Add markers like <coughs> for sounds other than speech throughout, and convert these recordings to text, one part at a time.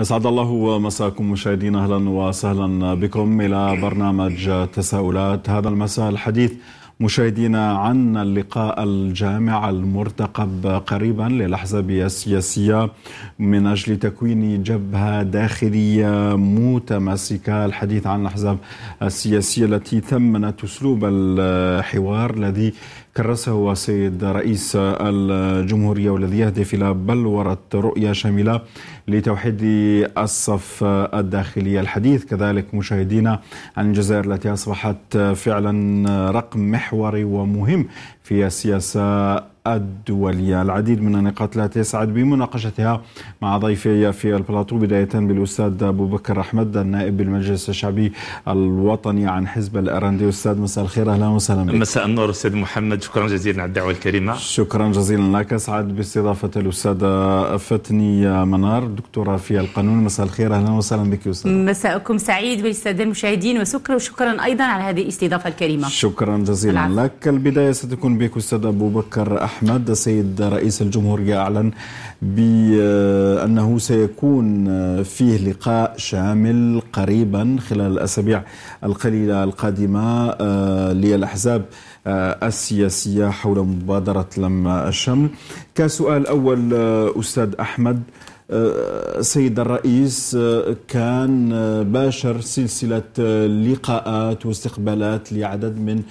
أسعد الله مساكم مشاهدين أهلا وسهلا بكم إلى برنامج تساؤلات هذا المساء الحديث مشاهدينا عن اللقاء الجامع المرتقب قريبا للأحزاب السياسية من أجل تكوين جبهة داخلية متماسكة الحديث عن الأحزاب السياسية التي ثمنت أسلوب الحوار الذي كرسه السيد رئيس الجمهورية والذي يهدف إلى بلورة رؤية شاملة لتوحيد الصف الداخلي الحديث كذلك مشاهدينا عن الجزائر التي أصبحت فعلا رقم محوري ومهم في السياسة الدولية العديد من النقاط التي يسعد بمناقشتها مع ضيفي في البلاطو بداية بالأستاذ أبو بكر أحمد النائب بالمجلس الشعبي الوطني عن حزب الأرندي أستاذ مساء الخير أهلا وسهلا بك مساء النور أستاذ محمد شكرا جزيلا على الدعوة الكريمة شكرا جزيلا لك أسعد باستضافة الأستاذة فتني منار دكتورة في القانون مساء الخير أهلا وسهلا بك أستاذ مساءكم سعيد بالسادة المشاهدين وشكرا وشكرا أيضا على هذه الاستضافة الكريمة شكرا جزيلا العفو. لك البداية ستكون بك أستاذ أبو بكر أحمد أحمد السيد رئيس الجمهورية أعلن بأنه سيكون فيه لقاء شامل قريبا خلال الأسابيع القليلة القادمة آه، للأحزاب آه، السياسية حول مبادرة لم الشمل كسؤال أول آه، أستاذ أحمد السيد آه، الرئيس آه، كان آه، باشر سلسلة لقاءات واستقبالات لعدد من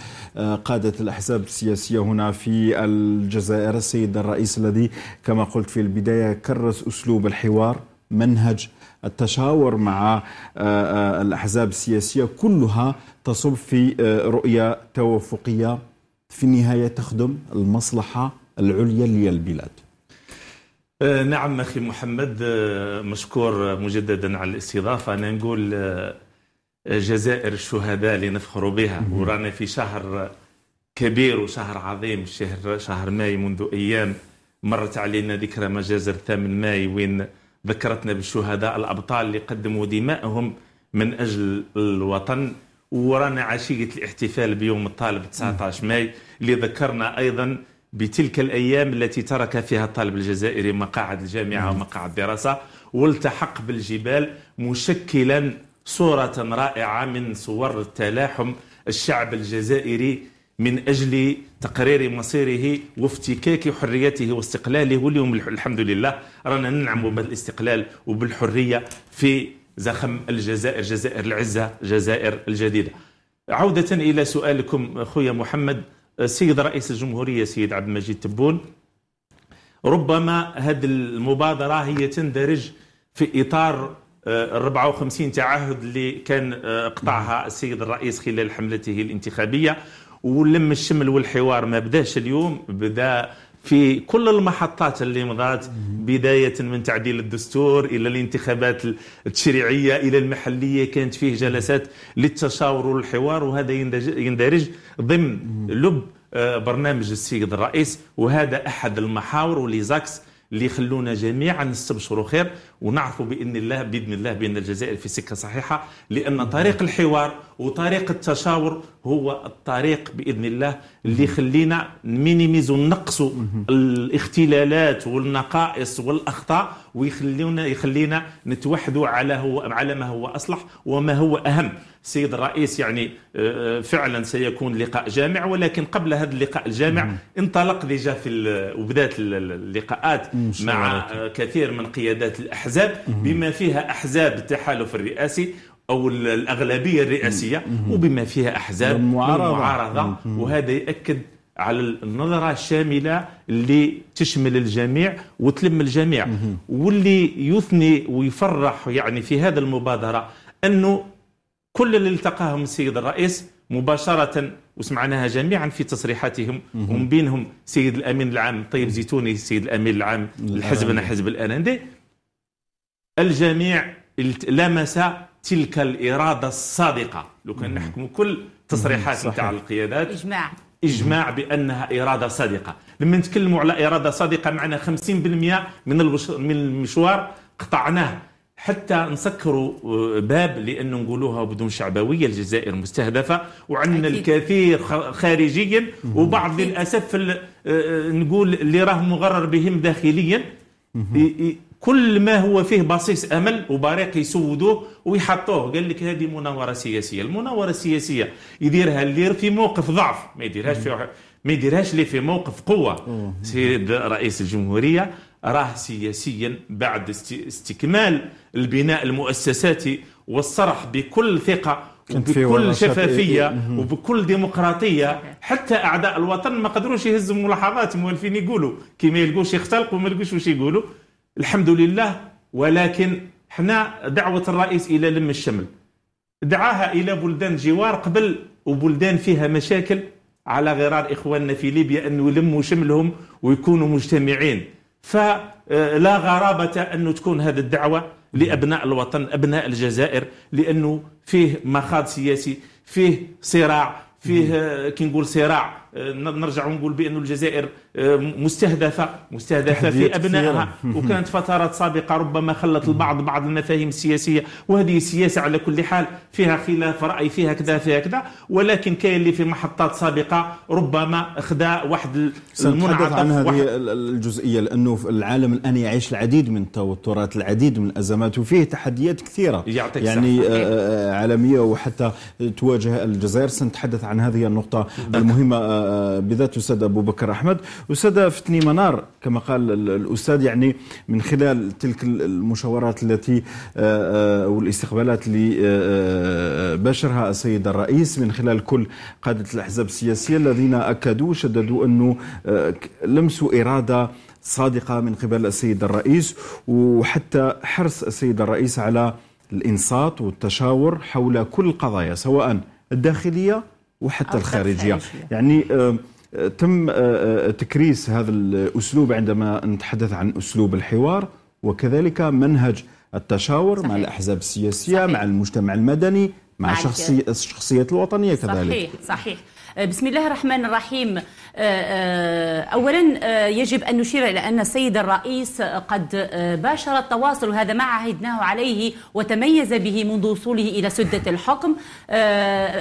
قادة الأحزاب السياسية هنا في الجزائر السيد الرئيس الذي كما قلت في البداية كرس أسلوب الحوار منهج التشاور مع الأحزاب السياسية كلها تصب في رؤية توافقية في النهاية تخدم المصلحة العليا للبلاد آه، نعم أخي محمد آه، مشكور مجددا على الاستضافة أنا نقول آه، جزائر الشهداء اللي نفخر بها ورانا في شهر كبير وشهر عظيم شهر شهر ماي منذ أيام مرت علينا ذكرى مجازر 8 ماي وين ذكرتنا بالشهداء الأبطال اللي قدموا دماءهم من أجل الوطن ورانا عشية الاحتفال بيوم الطالب 19 ماي اللي ذكرنا أيضا بتلك الأيام التي ترك فيها الطالب الجزائري مقاعد الجامعة ومقاعد الدراسة والتحق بالجبال مشكلا صورة رائعة من صور تلاحم الشعب الجزائري من أجل تقرير مصيره وافتكاك حريته واستقلاله واليوم الحمد لله رانا ننعم بالاستقلال وبالحرية في زخم الجزائر جزائر العزة جزائر الجديدة عودة إلى سؤالكم أخويا محمد السيد رئيس الجمهوريه السيد عبد المجيد تبون ربما هذه المبادره هي تندرج في اطار آه، ال 54 تعهد اللي كان آه، قطعها السيد الرئيس خلال حملته الانتخابيه ولم الشمل والحوار ما بداش اليوم بدا في كل المحطات اللي مضات بداية من تعديل الدستور إلى الانتخابات التشريعية إلى المحلية كانت فيه جلسات للتشاور والحوار وهذا يندرج ضمن لب آه، برنامج السيد الرئيس وهذا أحد المحاور وليزاكس اللي يخلونا جميعا نستبشروا خير ونعرفوا باذن الله باذن الله بان الجزائر في سكه صحيحه لان طريق الحوار وطريق التشاور هو الطريق باذن الله اللي يخلينا نمينيميزو نقصوا الاختلالات والنقائص والاخطاء ويخلينا يخلينا نتوحدوا على هو على ما هو اصلح وما هو اهم السيد الرئيس يعني آه، آه، فعلا سيكون لقاء جامع ولكن قبل هذا اللقاء الجامع انطلق ديجا في وبدات اللقاءات مع كثير من قيادات الاحزاب بما فيها احزاب التحالف الرئاسي او الاغلبيه الرئاسيه وبما فيها احزاب المعارضه وهذا يؤكد على النظره الشامله اللي تشمل الجميع وتلم الجميع واللي يثني ويفرح يعني في هذا المبادره انه كل اللي التقاهم السيد الرئيس مباشره وسمعناها جميعا في تصريحاتهم ومن بينهم سيد الامين العام طيب زيتوني سيد الامين العام لحزبنا حزب الاندي الجميع لمس تلك الاراده الصادقه لو كان نحكم كل تصريحات نتاع القيادات اجماع اجماع بانها اراده صادقه لما نتكلموا على اراده صادقه معنا 50% من من المشوار قطعناه حتى نسكروا آه، باب لانه نقولوها بدون شعبويه الجزائر مستهدفه وعندنا الكثير خارجيا وبعض للاسف آه، آه، نقول اللي راه مغرر بهم داخليا كل ما هو فيه بصيص امل وبريق يسودوه ويحطوه قال لك هذه مناوره سياسيه المناوره السياسيه يديرها اللي في موقف ضعف ما يديرهاش في ما يديرهاش اللي في موقف قوه سيد رئيس الجمهوريه راه سياسيا بعد استكمال البناء المؤسساتي والصرح بكل ثقه وبكل شفافيه وبكل ديمقراطيه حتى اعداء الوطن ما قدروش يهزوا ملاحظات موالفين يقولوا كي ما يلقوش يختلقوا وما يلقوش واش يقولوا الحمد لله ولكن حنا دعوة الرئيس إلى لم الشمل دعاها إلى بلدان جوار قبل وبلدان فيها مشاكل على غرار إخواننا في ليبيا أن يلموا شملهم ويكونوا مجتمعين فلا غرابة أن تكون هذه الدعوة لأبناء الوطن أبناء الجزائر لأنه فيه مخاض سياسي فيه صراع فيه كي نقول صراع نرجع ونقول بأن الجزائر آه، مستهدفة مستهدفة في أبنائها <laughs> وكانت فترات سابقة ربما خلت البعض بعض المفاهيم السياسية وهذه السياسة على كل حال فيها خلاف رأي فيها كذا فيها كذا ولكن كاين اللي في محطات سابقة ربما خدا واحد سنتحدث عن هذه الجزئية لأنه العالم الآن يعيش العديد من التوترات العديد من الأزمات وفيه تحديات كثيرة يعني آه، آه، عالمية وحتى تواجه الجزائر سنتحدث عن هذه النقطة المهمة وبذات الاستاذ أبو بكر أحمد أستاذ فتني منار كما قال الأستاذ يعني من خلال تلك المشاورات التي آه، آه، والاستقبالات اللي آه، باشرها السيد الرئيس من خلال كل قادة الأحزاب السياسية الذين أكدوا شددوا أنه لمسوا إرادة صادقة من قبل السيد الرئيس وحتى حرص السيد الرئيس على الإنصات والتشاور حول كل القضايا سواء الداخلية وحتى الخارجية. يعني آه، آه، تم آه، تكريس هذا الأسلوب عندما نتحدث عن أسلوب الحوار وكذلك منهج التشاور صحيح. مع الأحزاب السياسية صحيح. مع المجتمع المدني مع, مع شخصي الشخصيات الوطنية كذلك صحيح صحيح آه، بسم الله الرحمن الرحيم آه، آه، أولا يجب أن نشير إلى أن السيد الرئيس قد باشر التواصل وهذا ما عهدناه عليه وتميز به منذ وصوله إلى سدة الحكم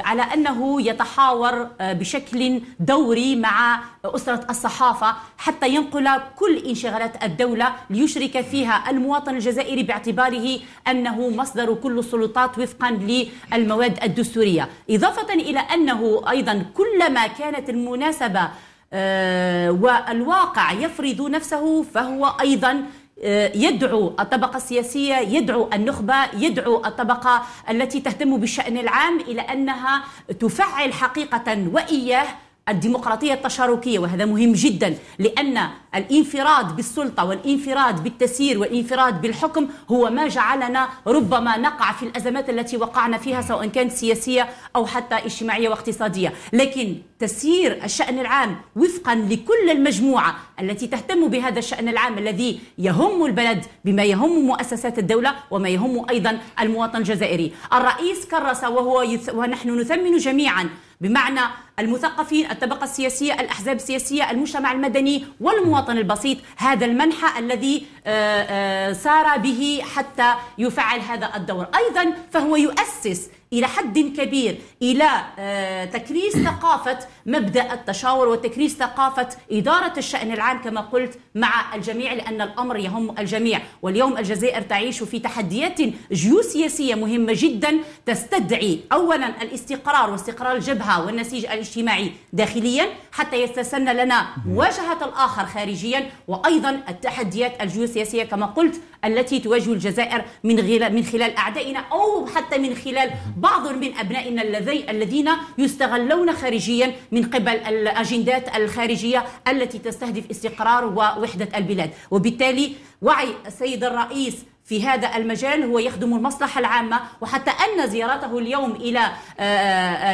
على أنه يتحاور بشكل دوري مع أسرة الصحافة حتى ينقل كل انشغالات الدولة ليشرك فيها المواطن الجزائري باعتباره أنه مصدر كل السلطات وفقا للمواد الدستورية إضافة إلى أنه أيضا كلما كانت المناسبة آه، والواقع يفرض نفسه فهو أيضا آه، يدعو الطبقة السياسية يدعو النخبة يدعو الطبقة التي تهتم بالشأن العام إلى أنها تفعل حقيقة وإياه الديمقراطية التشاركية وهذا مهم جدا لأن الانفراد بالسلطة والانفراد بالتسيير والانفراد بالحكم هو ما جعلنا ربما نقع في الأزمات التي وقعنا فيها سواء كانت سياسية أو حتى اجتماعية واقتصادية لكن تسيير الشأن العام وفقا لكل المجموعة التي تهتم بهذا الشأن العام الذي يهم البلد بما يهم مؤسسات الدولة وما يهم أيضا المواطن الجزائري الرئيس كرس وهو يث... ونحن نثمن جميعا بمعنى المثقفين الطبقة السياسية الأحزاب السياسية المجتمع المدني والمواطن البسيط هذا المنحى الذي آه، آه، سار به حتى يفعل هذا الدور أيضا فهو يؤسس الى حد كبير الى آه، تكريس ثقافه مبدا التشاور وتكريس ثقافه اداره الشان العام كما قلت مع الجميع لان الامر يهم الجميع واليوم الجزائر تعيش في تحديات جيوسياسيه مهمه جدا تستدعي اولا الاستقرار واستقرار الجبهه والنسيج الاجتماعي داخليا حتى يتسنى لنا مواجهة الآخر خارجيا وأيضا التحديات الجيوسياسية كما قلت التي تواجه الجزائر من من خلال أعدائنا أو حتى من خلال بعض من أبنائنا الذين يستغلون خارجيا من قبل الأجندات الخارجية التي تستهدف استقرار ووحدة البلاد وبالتالي وعي السيد الرئيس في هذا المجال هو يخدم المصلحة العامة وحتى أن زيارته اليوم إلى آه، آه،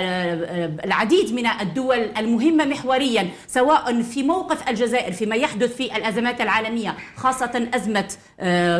آه، العديد من الدول المهمة محوريا سواء في موقف الجزائر فيما يحدث في الأزمات العالمية خاصة أزمة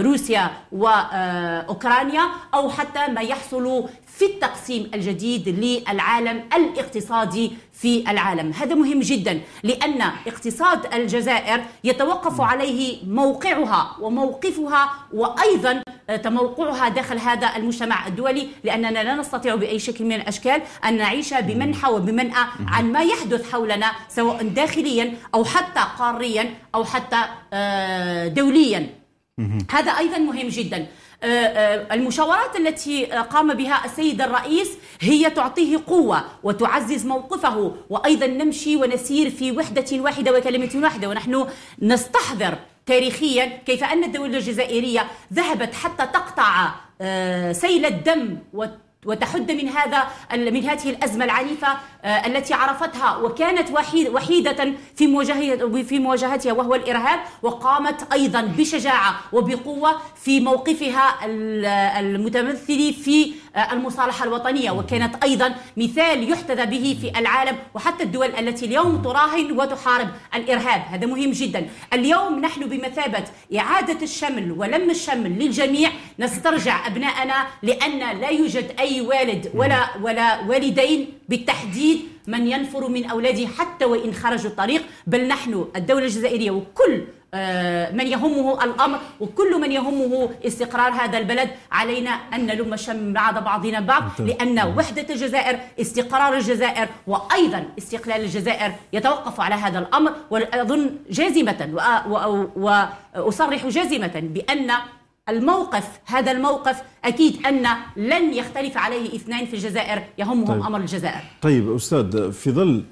روسيا وأوكرانيا أو حتى ما يحصل في التقسيم الجديد للعالم الاقتصادي في العالم هذا مهم جدا لأن اقتصاد الجزائر يتوقف عليه موقعها وموقفها وأيضا تموقعها داخل هذا المجتمع الدولي لأننا لا نستطيع بأي شكل من الأشكال أن نعيش بمنحى وبمنأى عن ما يحدث حولنا سواء داخليا أو حتى قاريا أو حتى آه، دوليا هذا أيضا مهم جدا آه، آه، المشاورات التي قام بها السيد الرئيس هي تعطيه قوة وتعزز موقفه وأيضا نمشي ونسير في وحدة واحدة وكلمة واحدة ونحن نستحضر تاريخيا كيف أن الدولة الجزائرية ذهبت حتى تقطع آه، سيل الدم وتحد من هذا من هذه الازمه العنيفه آه، التي عرفتها وكانت وحيده في مواجهتها في مواجهتها وهو الارهاب وقامت ايضا بشجاعه وبقوه في موقفها المتمثل في آه، المصالحة الوطنية وكانت أيضا مثال يحتذى به في العالم وحتى الدول التي اليوم تراهن وتحارب الإرهاب هذا مهم جدا اليوم نحن بمثابة إعادة الشمل ولم الشمل للجميع نسترجع أبناءنا لأن لا يوجد أي والد ولا ولا والدين بالتحديد من ينفر من أولاده حتى وإن خرجوا الطريق بل نحن الدولة الجزائرية وكل آه، من يهمه الأمر وكل من يهمه استقرار هذا البلد علينا أن نلم الشم بعض بعضنا البعض لأن وحدة الجزائر استقرار الجزائر وأيضا استقلال الجزائر يتوقف على هذا الأمر وأظن جازمة وأصرح جازمة بأن الموقف هذا الموقف اكيد ان لن يختلف عليه اثنان في الجزائر يهمهم طيب. امر الجزائر. طيب استاذ في ظل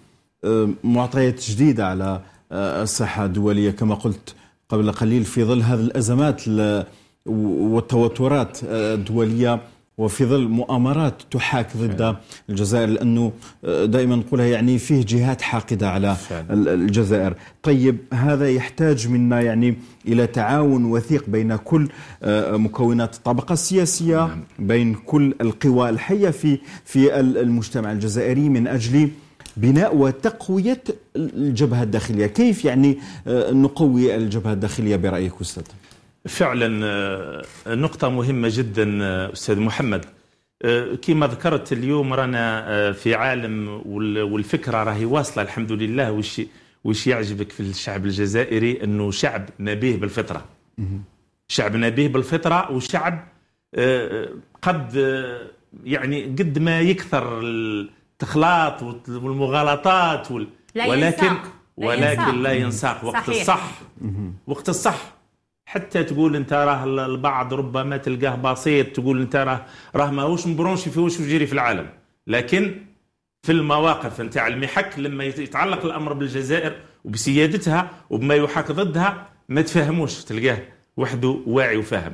آه، معطيات جديده على الصحة الدولية كما قلت قبل قليل في ظل هذه الأزمات والتوترات آه، الدولية وفي ظل مؤامرات تحاك ضد الجزائر لأنه آه، دائما نقولها يعني فيه جهات حاقدة على الجزائر طيب هذا يحتاج منا يعني إلى تعاون وثيق بين كل آه، مكونات الطبقة السياسية نعم. بين كل القوى الحية في في المجتمع الجزائري من أجل بناء وتقوية الجبهة الداخلية كيف يعني آه، نقوي الجبهة الداخلية برأيك أستاذ؟ فعلا آه، نقطة مهمة جدا آه، أستاذ محمد كما ذكرت اليوم رانا في عالم والفكرة راهي واصلة الحمد لله وش وش يعجبك في الشعب الجزائري أنه شعب نبيه بالفطرة شعب نبيه بالفطرة وشعب قد يعني قد ما يكثر التخلاط والمغالطات وال... لا ولكن ينساق. ولكن لا ينساق وقت صحيح. الصح وقت الصح حتى تقول انت راه البعض ربما تلقاه بسيط تقول انت راه راه ماهوش مبرونشي في واش يجري في العالم لكن في المواقف نتاع المحك لما يتعلق الامر بالجزائر وبسيادتها وبما يحاك ضدها ما تفهموش تلقاه وحده واعي وفاهم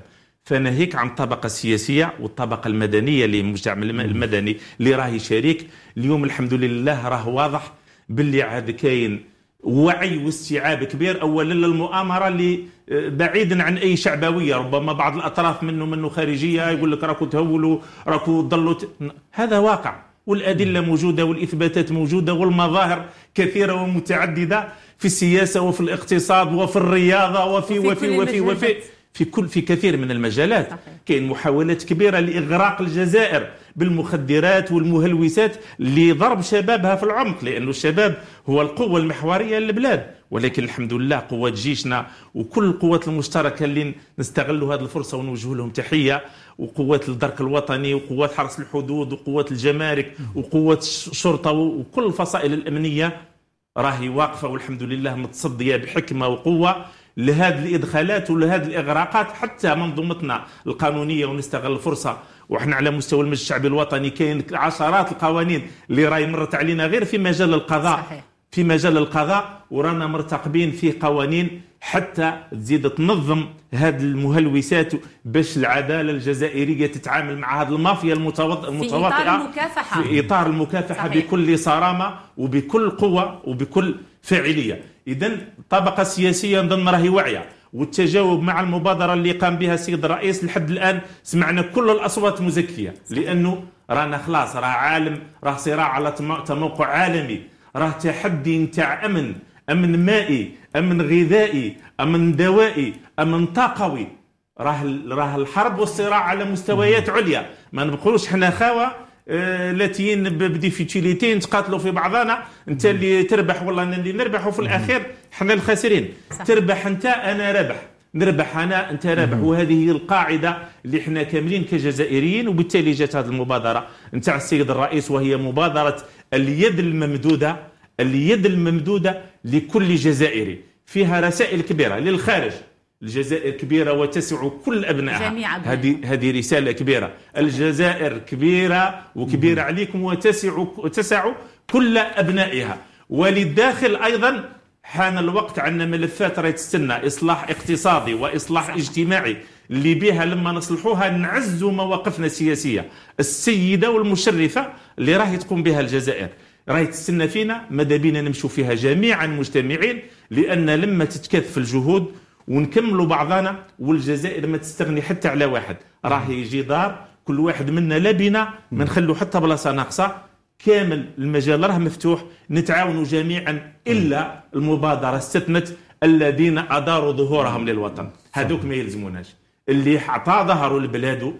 فناهيك عن الطبقة السياسية والطبقة المدنية للمجتمع المدني اللي راهي شريك اليوم الحمد لله راه واضح باللي عاد كاين وعي واستيعاب كبير اولا للمؤامره اللي آه، بعيدا عن اي شعبويه ربما بعض الاطراف منه منه خارجيه يقول لك راكو تهولوا راكو ضلوا ت... هذا واقع والادله موجوده والاثباتات موجوده والمظاهر كثيره ومتعدده في السياسه وفي الاقتصاد وفي الرياضه وفي وفي وفي وفي, وفي, وفي في كل في كثير من المجالات كاين محاولات كبيره لاغراق الجزائر بالمخدرات والمهلوسات لضرب شبابها في العمق لانه الشباب هو القوه المحوريه للبلاد ولكن الحمد لله قوات جيشنا وكل القوات المشتركه اللي نستغلوا هذه الفرصه ونوجه لهم تحيه وقوات الدرك الوطني وقوات حرس الحدود وقوات الجمارك وقوات الشرطه وكل الفصائل الامنيه راهي واقفه والحمد لله متصديه بحكمه وقوه لهذه الادخالات ولهذه الاغراقات حتى منظومتنا القانونيه ونستغل الفرصه وحنا على مستوى المجلس الشعبي الوطني كاين عشرات القوانين اللي راهي مرت علينا غير في مجال القضاء صحيح. في مجال القضاء ورانا مرتقبين في قوانين حتى تزيد تنظم هذه المهلوسات باش العداله الجزائريه تتعامل مع هذه المافيا المتواطئه في اطار المكافحه في اطار المكافحه صحيح. بكل صرامه وبكل قوه وبكل فاعليه اذا الطبقه السياسيه نظن راهي واعيه والتجاوب مع المبادره اللي قام بها السيد الرئيس لحد الان سمعنا كل الاصوات مزكيه لانه رانا خلاص راه عالم راه صراع على تموقع عالمي راه تحدي نتاع امن امن مائي امن غذائي امن دوائي امن طاقوي راه راه الحرب والصراع على مستويات عليا ما نبقوش حنا خاوه آه، لاتيين بديفيتيليتي نتقاتلوا في بعضنا انت اللي تربح والله انا اللي نربح وفي الاخير حنا الخاسرين تربح انت انا رابح نربح انا انت رابح وهذه هي القاعده اللي احنا كاملين كجزائريين وبالتالي جات هذه المبادره نتاع السيد الرئيس وهي مبادره اليد الممدوده اليد الممدوده لكل جزائري فيها رسائل كبيره للخارج الجزائر كبيرة وتسع كل أبنائها جميع هذه هذه رسالة كبيرة الجزائر كبيرة وكبيرة عليكم وتسع تسع كل أبنائها وللداخل أيضا حان الوقت عندنا ملفات راهي تستنى إصلاح اقتصادي وإصلاح صح. اجتماعي اللي بها لما نصلحوها نعزوا مواقفنا السياسية السيدة والمشرفة اللي راهي تقوم بها الجزائر راهي تستنى فينا ماذا بينا نمشوا فيها جميعا مجتمعين لأن لما تتكثف الجهود ونكملوا بعضنا والجزائر ما تستغني حتى على واحد راه يجي دار كل واحد منا لا ما نخلو حتى بلاصه ناقصه كامل المجال راه مفتوح نتعاونوا جميعا الا المبادره استثنت الذين اداروا ظهورهم للوطن هذوك ما يلزموناش اللي عطى ظهره لبلاده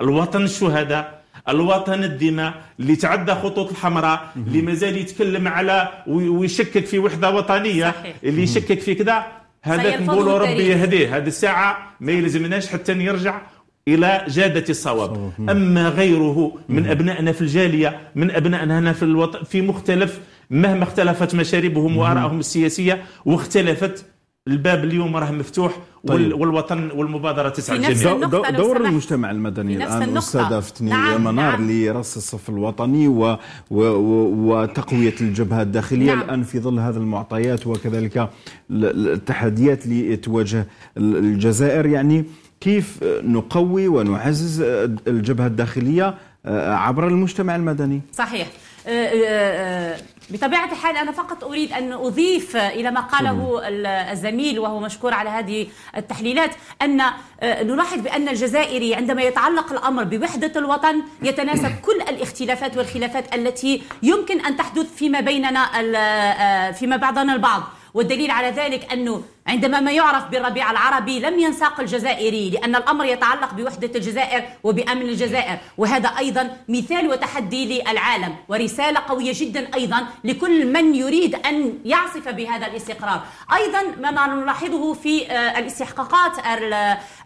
الوطن الشهداء الوطن الدماء اللي تعدى خطوط الحمراء اللي مازال يتكلم على ويشكك في وحده وطنيه صحيح. اللي يشكك في كذا هذا نقولوا ربي يهديه هذه الساعه ما يلزمناش حتى يرجع الى جاده الصواب اما غيره من ابنائنا في الجاليه من ابنائنا هنا في الوطن في مختلف مهما اختلفت مشاربهم وارائهم السياسيه واختلفت الباب اليوم راه مفتوح طيب. والوطن والمبادره تسعى الجميع دور, دور المجتمع المدني الان استضافتني نعم منار نعم. لرص الصف الوطني و... و... وتقويه الجبهه الداخليه نعم. الان في ظل هذه المعطيات وكذلك التحديات اللي تواجه الجزائر يعني كيف نقوي ونعزز الجبهه الداخليه عبر المجتمع المدني صحيح أه، أه، أه، بطبيعة الحال أنا فقط أريد أن أضيف إلى ما قاله الزميل وهو مشكور على هذه التحليلات أن آه، نلاحظ بأن الجزائري عندما يتعلق الأمر بوحدة الوطن يتناسب <clears throat> كل الاختلافات والخلافات التي يمكن أن تحدث فيما بيننا آه، فيما بعضنا البعض والدليل على ذلك أنه عندما ما يعرف بالربيع العربي لم ينساق الجزائري لأن الأمر يتعلق بوحدة الجزائر وبأمن الجزائر وهذا أيضا مثال وتحدي للعالم ورسالة قوية جدا أيضا لكل من يريد أن يعصف بهذا الاستقرار أيضا ما نلاحظه في آه، الاستحقاقات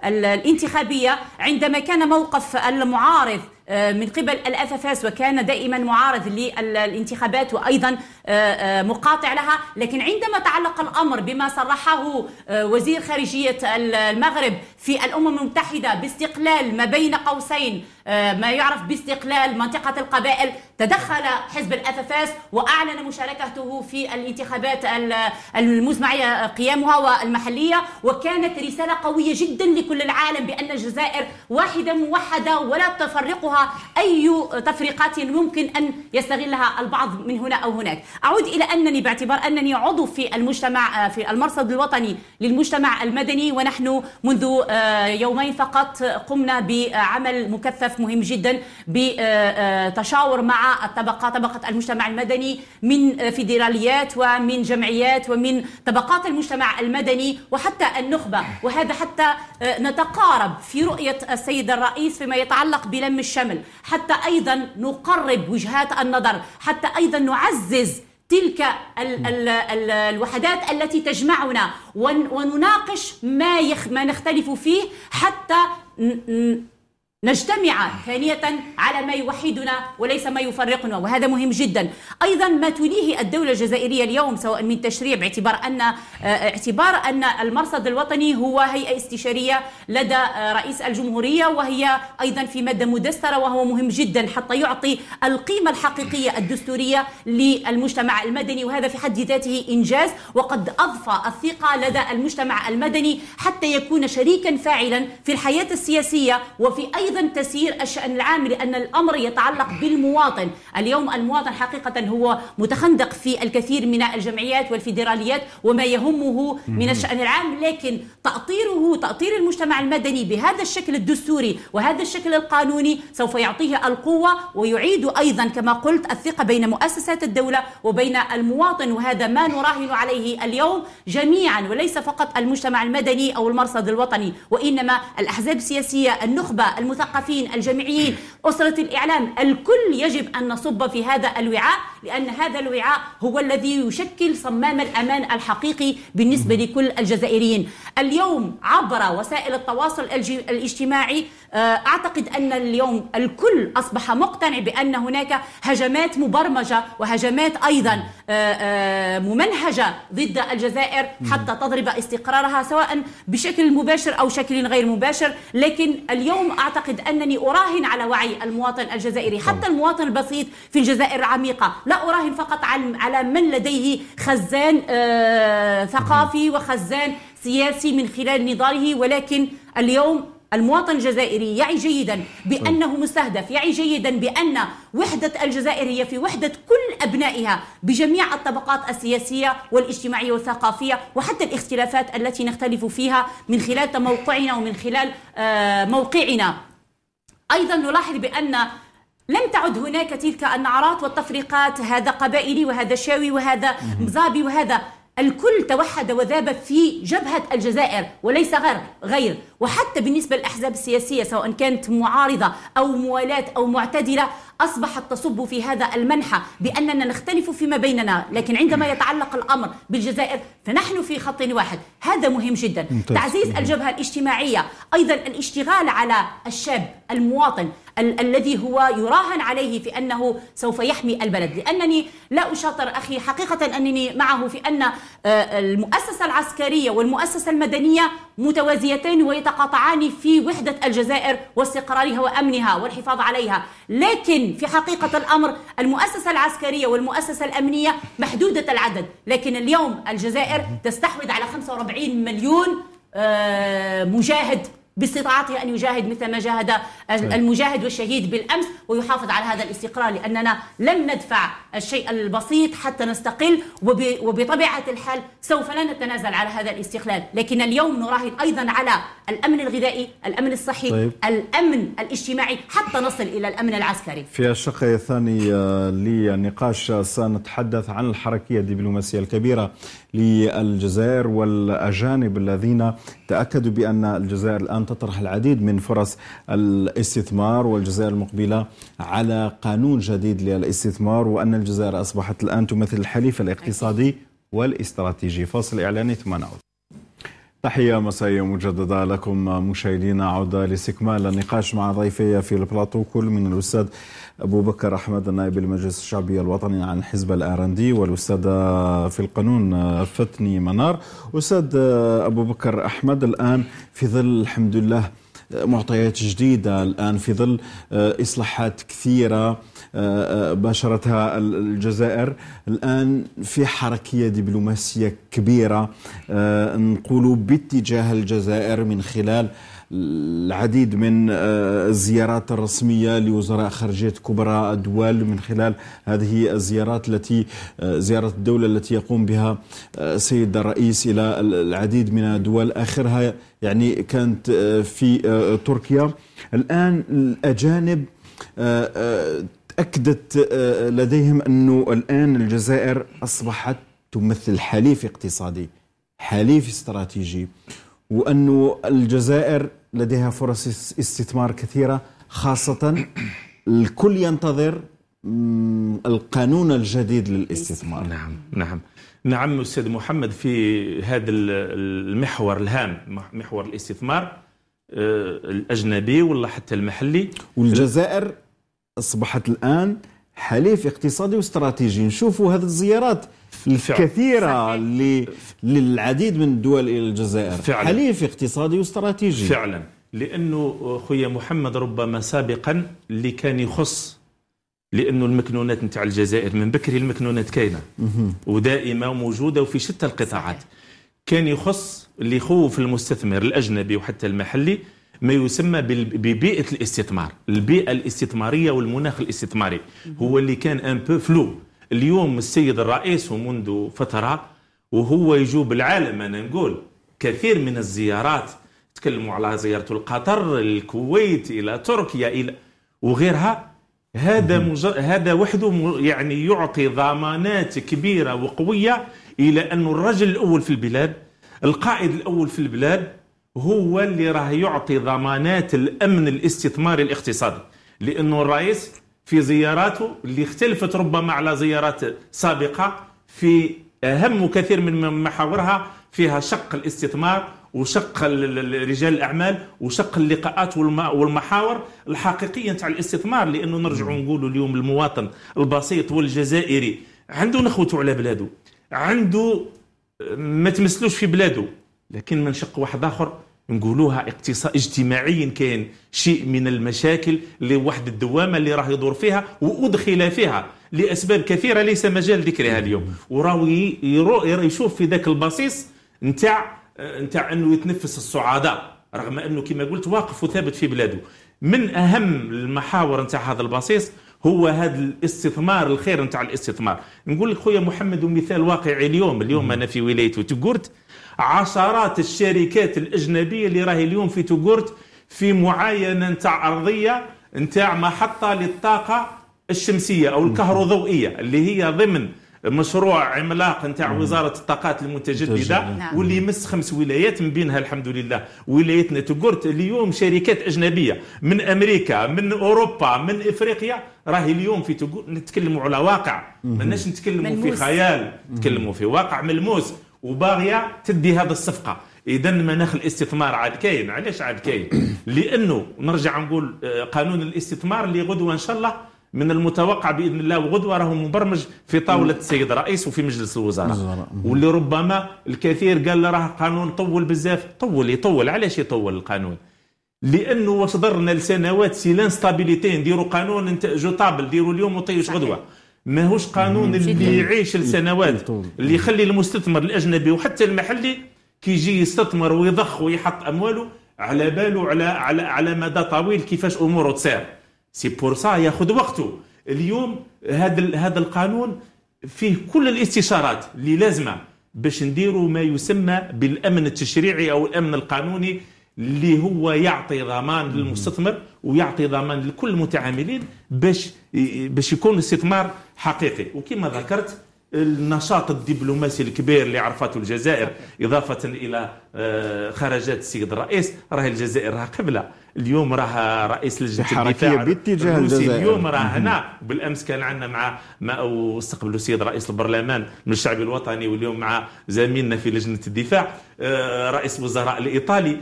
الانتخابية عندما كان موقف المعارض آه، من قبل الافافاس وكان دائما معارض للانتخابات وايضا آه، مقاطع لها لكن عندما تعلق الامر بما صرحه وزير خارجية المغرب في الأمم المتحدة باستقلال ما بين قوسين آه، ما يعرف باستقلال منطقة القبائل تدخل حزب الافافاس وأعلن مشاركته في الانتخابات المزمعية قيامها والمحلية وكانت رسالة قوية جدا لكل العالم بأن الجزائر واحدة موحدة ولا تفرقها أي تفريقات ممكن أن يستغلها البعض من هنا أو هناك أعود إلى أنني باعتبار أنني عضو في المجتمع آه، في المرصد الوطني للمجتمع المدني ونحن منذ آه، يومين فقط قمنا بعمل مكثف مهم جدا بتشاور مع الطبقه طبقه المجتمع المدني من فيدراليات ومن جمعيات ومن طبقات المجتمع المدني وحتى النخبه وهذا حتى آه، نتقارب في رؤيه السيد الرئيس فيما يتعلق بلم الشمل حتى ايضا نقرب وجهات النظر حتى ايضا نعزز تلك ال ال الـ الوحدات التي تجمعنا ونناقش ما, يخ ما نختلف فيه حتى نجتمع ثانية على ما يوحدنا وليس ما يفرقنا وهذا مهم جدا أيضا ما تليه الدولة الجزائرية اليوم سواء من تشريع باعتبار أن آه، اعتبار أن المرصد الوطني هو هيئة استشارية لدى آه، رئيس الجمهورية وهي أيضا في مادة مدسترة وهو مهم جدا حتى يعطي القيمة الحقيقية الدستورية للمجتمع المدني وهذا في حد ذاته إنجاز وقد أضفى الثقة لدى المجتمع المدني حتى يكون شريكا فاعلا في الحياة السياسية وفي أي أيضا تسيير الشأن العام لأن الأمر يتعلق بالمواطن اليوم المواطن حقيقة هو متخندق في الكثير من الجمعيات والفيدراليات وما يهمه من الشأن العام لكن تأطيره تأطير المجتمع المدني بهذا الشكل الدستوري وهذا الشكل القانوني سوف يعطيه القوة ويعيد أيضا كما قلت الثقة بين مؤسسات الدولة وبين المواطن وهذا ما نراهن عليه اليوم جميعا وليس فقط المجتمع المدني أو المرصد الوطني وإنما الأحزاب السياسية النخبة المت المثقفين الجامعيين أسرة الإعلام الكل يجب أن نصب في هذا الوعاء لأن هذا الوعاء هو الذي يشكل صمام الأمان الحقيقي بالنسبة لكل الجزائريين اليوم عبر وسائل التواصل الاجتماعي آه، أعتقد أن اليوم الكل أصبح مقتنع بأن هناك هجمات مبرمجة وهجمات أيضا آه، آه، ممنهجة ضد الجزائر حتى تضرب استقرارها سواء بشكل مباشر أو شكل غير مباشر لكن اليوم أعتقد أنني أراهن على وعي المواطن الجزائري حتى المواطن البسيط في الجزائر العميقة لا أراهن فقط على من لديه خزان آه، ثقافي وخزان سياسي من خلال نضاله ولكن اليوم المواطن الجزائري يعي جيدا بانه مستهدف، يعي جيدا بان وحده الجزائر هي في وحده كل ابنائها بجميع الطبقات السياسيه والاجتماعيه والثقافيه وحتى الاختلافات التي نختلف فيها من خلال تموقعنا ومن خلال آه، موقعنا. ايضا نلاحظ بان لم تعد هناك تلك النعرات والتفريقات هذا قبائلي وهذا شاوي وهذا مزابي وهذا الكل توحد وذاب في جبهة الجزائر وليس غير غير وحتى بالنسبة للأحزاب السياسية سواء كانت معارضة أو موالاة أو معتدلة أصبحت تصب في هذا المنحى بأننا نختلف فيما بيننا لكن عندما <laughs> يتعلق الأمر بالجزائر فنحن في خط واحد هذا مهم جدا تعزيز الجبهة الاجتماعية أيضا الاشتغال على الشاب المواطن ال- الذي هو يراهن عليه في أنه سوف يحمي البلد لأنني لا أشاطر أخي حقيقة أنني معه في أن آه، المؤسسة العسكرية والمؤسسة المدنية متوازيتين ويتقاطعان في وحدة الجزائر واستقرارها وأمنها والحفاظ عليها لكن في حقيقة الأمر المؤسسة العسكرية والمؤسسة الأمنية محدودة العدد لكن اليوم الجزائر تستحوذ على 45 مليون آه، مجاهد باستطاعته أن يجاهد مثل ما جاهد المجاهد والشهيد بالأمس ويحافظ على هذا الاستقرار لأننا لن ندفع الشيء البسيط حتى نستقل وبطبيعة الحال سوف لا نتنازل على هذا الاستقلال لكن اليوم نراهن أيضا على الأمن الغذائي الأمن الصحي طيب. الأمن الاجتماعي حتى نصل إلى الأمن العسكري في الشق الثاني للنقاش آه، آه، سنتحدث عن الحركية الدبلوماسية الكبيرة للجزائر والأجانب الذين تأكدوا بأن الجزائر الآن أن تطرح العديد من فرص الاستثمار والجزائر المقبلة على قانون جديد للاستثمار وأن الجزائر أصبحت الآن تمثل الحليف الاقتصادي والاستراتيجي فاصل إعلاني ثم نعود تحية مسائية مجددة لكم مشاهدينا عودة لاستكمال النقاش مع ضيفي في البلاطو كل من الأستاذ أبو بكر أحمد النائب المجلس الشعبي الوطني عن حزب الآرندي والأستاذة في القانون فتني منار أستاذ أبو بكر أحمد الآن في ظل الحمد لله معطيات جديدة الآن في ظل إصلاحات كثيرة آه، آه، باشرتها الجزائر الآن في حركية دبلوماسية كبيرة آه، نقول باتجاه الجزائر من خلال العديد من الزيارات الرسمية لوزراء خارجية كبرى الدول من خلال هذه الزيارات التي زيارة الدولة التي يقوم بها سيد الرئيس إلى العديد من الدول آخرها يعني كانت في تركيا الآن الأجانب أكدت آه، آه، لديهم أنه الآن الجزائر أصبحت تمثل حليف اقتصادي حليف استراتيجي وأنه الجزائر لديها فرص استثمار كثيرة خاصة الكل ينتظر القانون الجديد للاستثمار نعم نعم نعم أستاذ محمد في هذا المحور الهام محور الاستثمار آه، الأجنبي ولا حتى المحلي والجزائر أصبحت الآن حليف اقتصادي واستراتيجي نشوفوا هذه الزيارات الفعل. الكثيرة اللي للعديد من الدول إلى الجزائر فعلا. حليف اقتصادي واستراتيجي فعلا لأنه خويا محمد ربما سابقا اللي كان يخص لانه المكنونات نتاع الجزائر من بكري المكنونات كاينه ودائمه وموجوده وفي شتى القطاعات كان يخص اللي يخوف المستثمر الاجنبي وحتى المحلي ما يسمى ببيئه الاستثمار البيئه الاستثماريه والمناخ الاستثماري هو اللي كان ان بو فلو اليوم السيد الرئيس ومنذ فتره وهو يجوب العالم انا نقول كثير من الزيارات تكلموا على زياره القطر الكويت الى تركيا الى وغيرها هذا مج... هذا وحده يعني يعطي ضمانات كبيره وقويه الى أن الرجل الاول في البلاد القائد الاول في البلاد هو اللي راه يعطي ضمانات الامن الاستثماري الاقتصادي لانه الرئيس في زياراته اللي اختلفت ربما على زيارات سابقه في اهم وكثير من محاورها فيها شق الاستثمار وشق رجال الاعمال وشق اللقاءات والمحاور الحقيقيه نتاع الاستثمار لانه نرجعوا نقولوا اليوم المواطن البسيط والجزائري عنده نخوته على بلاده عنده ما تمثلوش في بلاده لكن من شق واحد اخر نقولوها اقتصاد اجتماعيا كاين شيء من المشاكل لواحد الدوامه اللي راه يدور فيها وادخل فيها لاسباب كثيره ليس مجال ذكرها اليوم وراو يشوف في ذاك البصيص نتاع آه، نتاع انه يتنفس الصعداء رغم انه كما قلت واقف وثابت في بلاده من اهم المحاور نتاع هذا البصيص هو هذا الاستثمار الخير نتاع الاستثمار نقول لك خويا محمد ومثال واقعي اليوم اليوم انا في ولايه وتقورت عشرات الشركات الاجنبيه اللي راهي اليوم في توغورت في معاينه نتاع ارضيه نتاع محطه للطاقه الشمسيه او الكهروضوئيه اللي هي ضمن مشروع عملاق نتاع وزاره الطاقات المتجدده نعم. واللي يمس خمس ولايات من بينها الحمد لله ولايتنا توغورت اليوم شركات اجنبيه من امريكا من اوروبا من افريقيا راهي اليوم في تقول نتكلموا على واقع ماناش نتكلموا في خيال نتكلموا في واقع ملموس وباغيه تدي هذه الصفقه اذا مناخ الاستثمار عاد كاين علاش عاد كاين <coughs> لانه نرجع نقول آه، قانون الاستثمار اللي غدوه ان شاء الله من المتوقع باذن الله وغدوه راه مبرمج في طاوله السيد الرئيس وفي مجلس الوزراء واللي ربما الكثير قال راه قانون طول بزاف طول يطول علاش يطول القانون لانه واش ضرنا لسنوات سي لانستابيليتي نديروا قانون جوطابل ديروا اليوم وطيش غدوه ماهوش قانون اللي يعيش لسنوات اللي يخلي المستثمر الاجنبي وحتى المحلي كيجي يستثمر ويضخ ويحط امواله على باله على على على مدى طويل كيفاش اموره تصير سي بور سا ياخذ وقته اليوم هذا هذا القانون فيه كل الاستشارات اللي لازمه باش نديروا ما يسمى بالامن التشريعي او الامن القانوني اللي هو يعطي ضمان للمستثمر ويعطي ضمان لكل المتعاملين باش باش يكون الاستثمار حقيقي وكما ذكرت النشاط الدبلوماسي الكبير اللي عرفته الجزائر إضافة إلى آه، خرجات السيد الرئيس راهي الجزائر راه قبلة اليوم راه رئيس لجنه الدفاع باتجاه الجزائر اليوم راه هنا بالامس كان عندنا مع ما واستقبلوا السيد رئيس البرلمان من الشعب الوطني واليوم مع زميلنا في لجنه الدفاع آه، رئيس الوزراء الايطالي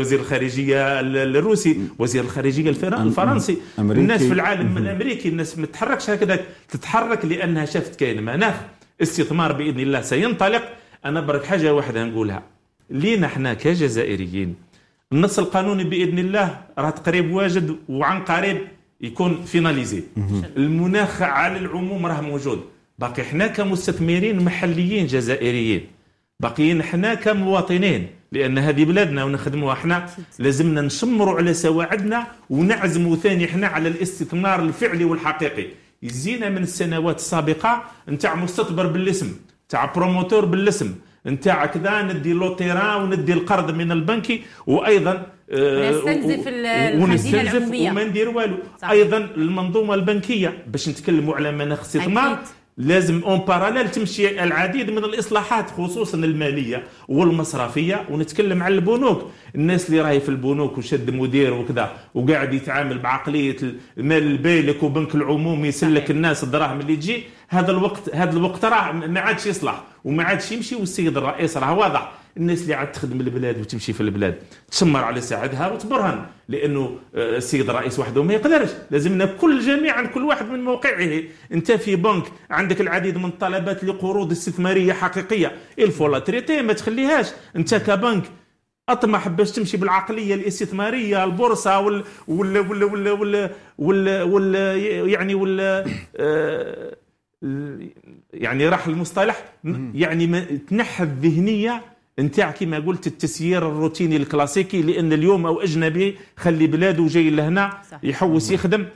وزير الخارجيه الروسي وزير الخارجيه الفرنسي الناس في العالم الامريكي الناس ما تتحركش هكذا تتحرك لانها شافت كاين مناخ استثمار باذن الله سينطلق انا برك حاجه واحده نقولها لينا احنا كجزائريين النص القانوني باذن الله راه تقريب واجد وعن قريب يكون فيناليزي المناخ على العموم راه موجود باقي حنا كمستثمرين محليين جزائريين باقيين حنا كمواطنين لان هذه بلادنا ونخدموها حنا لازمنا نشمروا على سواعدنا ونعزموا ثاني حنا على الاستثمار الفعلي والحقيقي يزينا من السنوات السابقه نتاع مستثمر بالاسم تاع بروموتور بالاسم نتاع كذا ندي تيران وندي القرض من البنكي وايضا نستنزف آه، ونستنزف وما ندير والو ايضا المنظومه البنكيه باش نتكلموا على مناخ استثمار لازم اون باراليل تمشي العديد من الاصلاحات خصوصا الماليه والمصرفيه ونتكلم على البنوك الناس اللي راهي في البنوك وشد مدير وكذا وقاعد يتعامل بعقليه المال البالك وبنك العمومي يسلك الناس الدراهم اللي تجي هذا الوقت هذا الوقت راه ما عادش يصلح وما عادش يمشي والسيد الرئيس راه واضح الناس اللي عاد تخدم البلاد وتمشي في البلاد تشمر على ساعدها وتبرهن لانه آه، السيد الرئيس وحده ما يقدرش لازمنا كل جميعا كل واحد من موقعه انت في بنك عندك العديد من الطلبات لقروض استثماريه حقيقيه لا تريتي ما تخليهاش انت كبنك اطمح باش تمشي بالعقليه الاستثماريه البورصه وال وال وال وال, وال, وال, وال يعني وال آه، يعني راح المصطلح يعني تنحى الذهنيه نتاع كما قلت التسيير الروتيني الكلاسيكي لان اليوم او اجنبي خلي بلاده جاي لهنا يحوس يخدم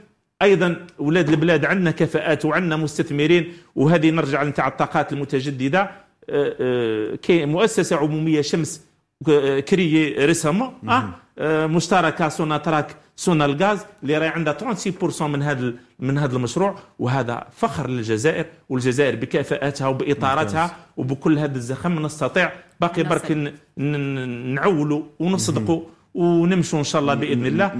ايضا اولاد البلاد عندنا كفاءات وعندنا مستثمرين وهذه نرجع نتاع الطاقات المتجدده أه، أه، مؤسسه عموميه شمس أه، كريي ريسامون آه، مشتركه سونا تراك سونا الغاز اللي راهي عندها 36% من هذا من هذا المشروع وهذا فخر للجزائر والجزائر بكفاءاتها وباطاراتها وبكل هذا الزخم نستطيع باقي برك نعولوا ونصدقوا ونمشوا ان شاء الله باذن الله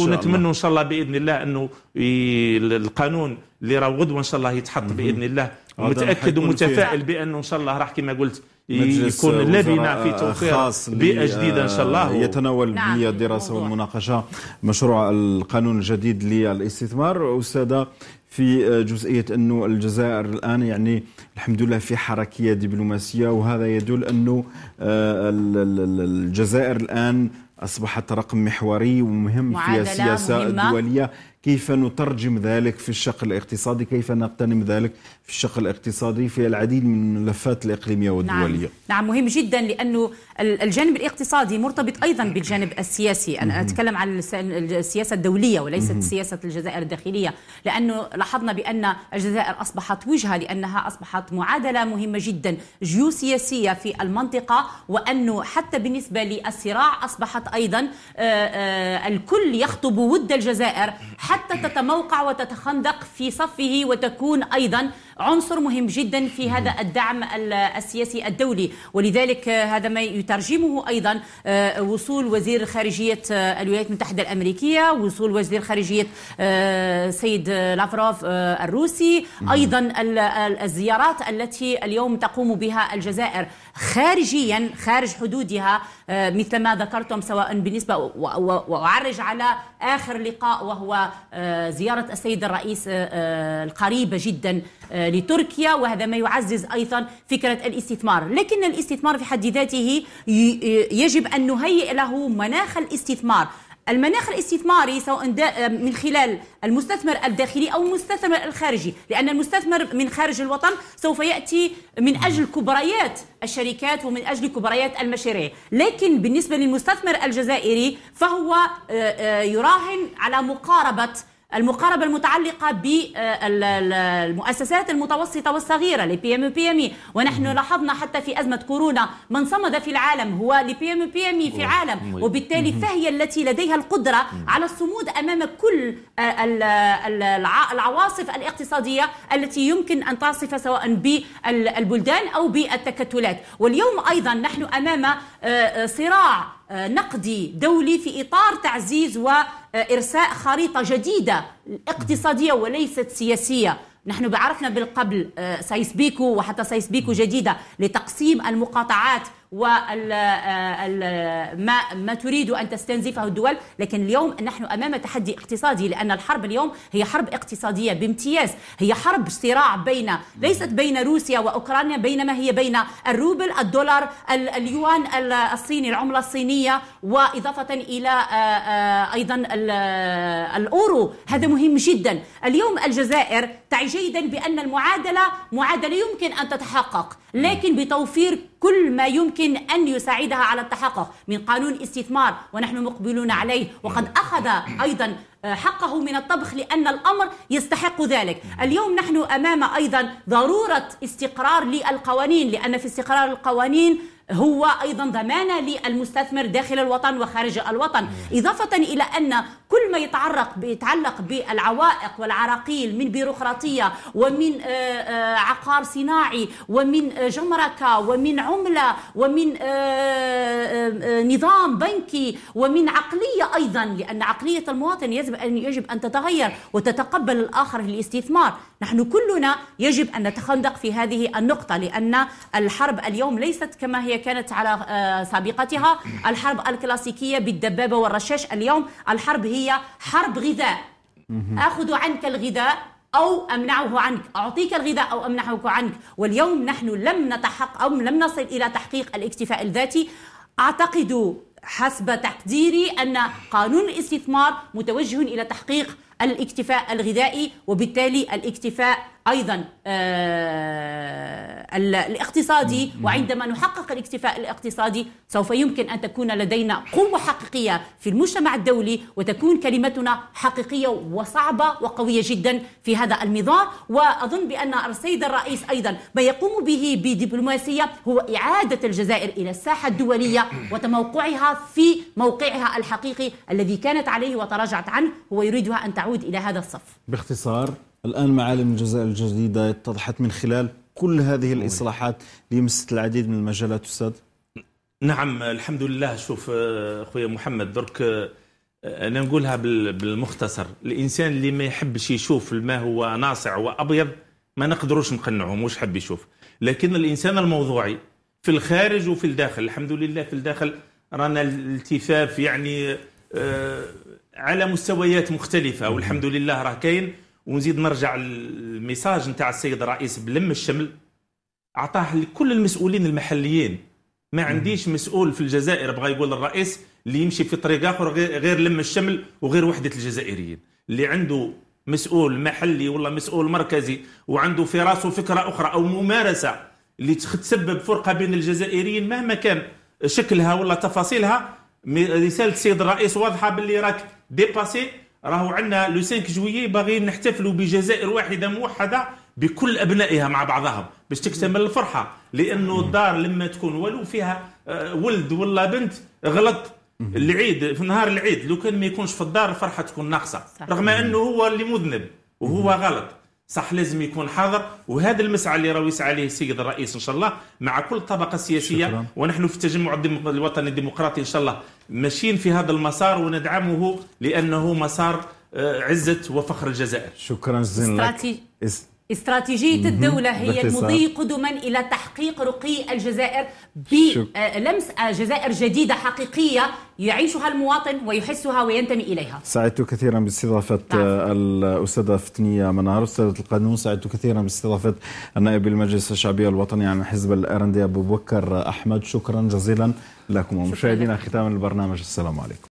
ونتمنى ان شاء الله باذن الله انه القانون اللي راه غدوه ان شاء الله يتحط باذن الله متاكد ومتفائل بانه ان شاء الله راح كما قلت يكون لبنة في توقيع بيئة جديدة إن شاء الله يتناول نعم بالدراسة والمناقشة مشروع القانون الجديد للاستثمار أستاذة في جزئية أنه الجزائر الآن يعني الحمد لله في حركية دبلوماسية وهذا يدل أنه آه، الجزائر الآن أصبحت رقم محوري ومهم في السياسة الدولية كيف نترجم ذلك في الشق الاقتصادي كيف نغتنم ذلك في الشق الاقتصادي في العديد من الملفات الإقليمية نعم. والدولية نعم, نعم مهم جدا لأنه الجانب الاقتصادي مرتبط أيضا بالجانب السياسي أنا أتكلم عن السياسة الدولية وليست سياسة الجزائر الداخلية لأنه لاحظنا بأن الجزائر أصبحت وجهة لأنها أصبحت معادلة مهمة جدا جيوسياسية في المنطقة وأنه حتى بالنسبة للصراع أصبحت أيضا آه، آه، الكل يخطب ود الجزائر حتى تتموقع وتتخندق في صفه وتكون أيضا عنصر مهم جدا في هذا الدعم السياسي الدولي ولذلك آه، هذا ما يترجمه أيضا آه، وصول وزير خارجية آه، الولايات المتحدة الأمريكية وصول وزير خارجية سيد لافروف الروسي أيضا الزيارات التي اليوم تقوم بها الجزائر خارجيا خارج حدودها آه، مثل ما ذكرتم سواء بالنسبة وأعرج على آخر لقاء وهو آه، زيارة السيد الرئيس آه، القريبة جدا لتركيا وهذا ما يعزز أيضا فكرة الاستثمار لكن الاستثمار في حد ذاته يجب أن نهيئ له مناخ الاستثمار المناخ الاستثماري سواء من خلال المستثمر الداخلي او المستثمر الخارجي لان المستثمر من خارج الوطن سوف ياتي من اجل كبريات الشركات ومن اجل كبريات المشاريع لكن بالنسبه للمستثمر الجزائري فهو آه، آه، يراهن على مقاربه المقاربه المتعلقه بالمؤسسات آه، المتوسطه والصغيره لي بي ام بي ام ونحن لاحظنا حتى في ازمه كورونا من صمد في العالم هو لي بي ام بي ام في العالم وبالتالي فهي التي لديها القدره على الصمود امام كل آه، العواصف الاقتصاديه التي يمكن ان تعصف سواء بالبلدان او بالتكتلات واليوم ايضا نحن امام آه، صراع نقدي دولي في اطار تعزيز و آه، إرساء خريطة جديدة اقتصادية وليست سياسية نحن بعرفنا بالقبل آه، سايس بيكو وحتى سايس بيكو جديدة لتقسيم المقاطعات وما آه، ما تريد أن تستنزفه الدول لكن اليوم نحن أمام تحدي اقتصادي لأن الحرب اليوم هي حرب اقتصادية بامتياز هي حرب صراع بين ليست بين روسيا وأوكرانيا بينما هي بين الروبل الدولار اليوان الصيني العملة الصينية وإضافة إلى آه، آه، أيضا الأورو هذا مهم جدا اليوم الجزائر تعي جيدا بأن المعادلة معادلة يمكن أن تتحقق لكن بتوفير كل ما يمكن أن يساعدها على التحقق من قانون استثمار ونحن مقبلون عليه وقد أخذ أيضا حقه من الطبخ لأن الأمر يستحق ذلك اليوم نحن أمام أيضا ضرورة استقرار للقوانين لأن في استقرار القوانين هو ايضا ضمانه للمستثمر داخل الوطن وخارج الوطن اضافه الى ان كل ما يتعرق يتعلق بالعوائق والعراقيل من بيروقراطية ومن آه، آه، عقار صناعي ومن آه، جمركة ومن عملة ومن نظام بنكي ومن عقلية أيضا لأن عقلية المواطن يجب أن يجب أن تتغير وتتقبل الآخر للاستثمار، نحن كلنا يجب أن نتخندق في هذه النقطة لأن الحرب اليوم ليست كما هي كانت على سابقتها الحرب الكلاسيكية بالدبابة والرشاش اليوم الحرب هي هي حرب غذاء اخذ عنك الغذاء أو أمنعه عنك أعطيك الغذاء أو أمنعه عنك واليوم نحن لم نتحق أو لم نصل إلى تحقيق الاكتفاء الذاتي أعتقد حسب تقديري أن قانون الاستثمار متوجه إلى تحقيق الاكتفاء الغذائي وبالتالي الاكتفاء ايضا آه، الاقتصادي وعندما نحقق الاكتفاء الاقتصادي سوف يمكن ان تكون لدينا قوه حقيقيه في المجتمع الدولي وتكون كلمتنا حقيقيه وصعبه وقويه جدا في هذا المضار واظن بان السيد الرئيس ايضا ما يقوم به بدبلوماسيه هو اعاده الجزائر الى الساحه الدوليه <clears throat> وتموقعها في موقعها الحقيقي الذي كانت عليه وتراجعت عنه هو يريدها ان تعود يعود إلى هذا الصف باختصار الآن معالم الجزائر الجديدة اتضحت من خلال كل هذه الإصلاحات لمست العديد من المجالات أستاذ نعم الحمد لله شوف آه، أخويا محمد درك آه، أنا نقولها بالمختصر الإنسان اللي ما يحبش يشوف ما هو ناصع وأبيض ما نقدروش نقنعه مش حب يشوف لكن الإنسان الموضوعي في الخارج وفي الداخل الحمد لله في الداخل رانا الالتفاف يعني آه، على مستويات مختلفه والحمد لله راه كاين ونزيد نرجع الميساج نتاع السيد الرئيس بلم الشمل اعطاه لكل المسؤولين المحليين ما عنديش مسؤول في الجزائر بغى يقول الرئيس اللي يمشي في طريق اخر غير لم الشمل وغير وحده الجزائريين اللي عنده مسؤول محلي ولا مسؤول مركزي وعنده في راسه فكره اخرى او ممارسه اللي تسبب فرقه بين الجزائريين مهما كان شكلها ولا تفاصيلها رساله السيد الرئيس واضحه باللي راك ديباسي راهو عندنا لو 5 جويي باغيين نحتفلوا بجزائر واحده موحده بكل ابنائها مع بعضهم باش تكتمل الفرحه لانه الدار لما تكون ولو فيها آه، ولد ولا بنت غلط العيد في نهار العيد لو كان ما يكونش في الدار الفرحه تكون ناقصه رغم انه هو اللي مذنب وهو غلط صح لازم يكون حاضر وهذا المسعى اللي راه يسعى عليه السيد الرئيس ان شاء الله مع كل الطبقه السياسيه شكرا. ونحن في التجمع الوطني الديمقراطي ان شاء الله ماشيين في هذا المسار وندعمه لانه مسار آه، عزه وفخر الجزائر شكرا جزيلا لك استراتيجية الدولة هي المضي قدما إلى تحقيق رقي الجزائر بلمس آه، آه، جزائر جديدة حقيقية يعيشها المواطن ويحسها وينتمي إليها سعدت كثيرا باستضافة آه، نعم. الأستاذة فتنية منار أستاذة القانون سعدت كثيرا باستضافة النائب المجلس الشعبي الوطني عن حزب الأرندي أبو بكر أحمد شكرا جزيلا لكم مشاهدينا ختام البرنامج السلام عليكم